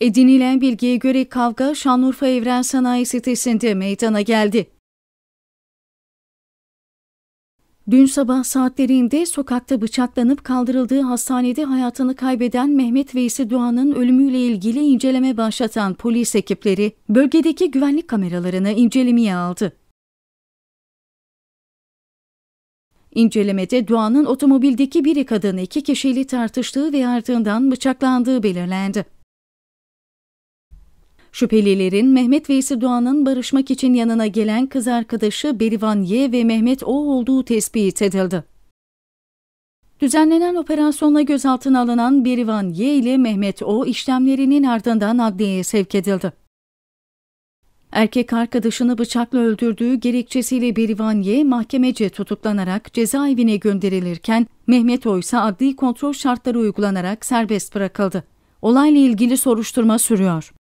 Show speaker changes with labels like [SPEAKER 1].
[SPEAKER 1] Edinilen bilgiye göre kavga Şanlıurfa Evren Sanayi sitesinde meydana geldi. Dün sabah saatlerinde sokakta bıçaklanıp kaldırıldığı hastanede hayatını kaybeden Mehmet Veysi Doğan'ın ölümüyle ilgili inceleme başlatan polis ekipleri bölgedeki güvenlik kameralarını incelemeye aldı. İncelemede Doğan'ın otomobildeki bir kadını iki kişiyle tartıştığı ve ardından bıçaklandığı belirlendi. Şüphelilerin Mehmet Veysi Doğan'ın barışmak için yanına gelen kız arkadaşı Berivan Y ve Mehmet O olduğu tespit edildi. Düzenlenen operasyonla gözaltına alınan Berivan Y ile Mehmet O işlemlerinin ardından adliyeye sevk edildi. Erkek arkadaşını bıçakla öldürdüğü gerekçesiyle Berivan Y mahkemece tutuklanarak cezaevine gönderilirken Mehmet O ise adli kontrol şartları uygulanarak serbest bırakıldı. Olayla ilgili soruşturma
[SPEAKER 2] sürüyor.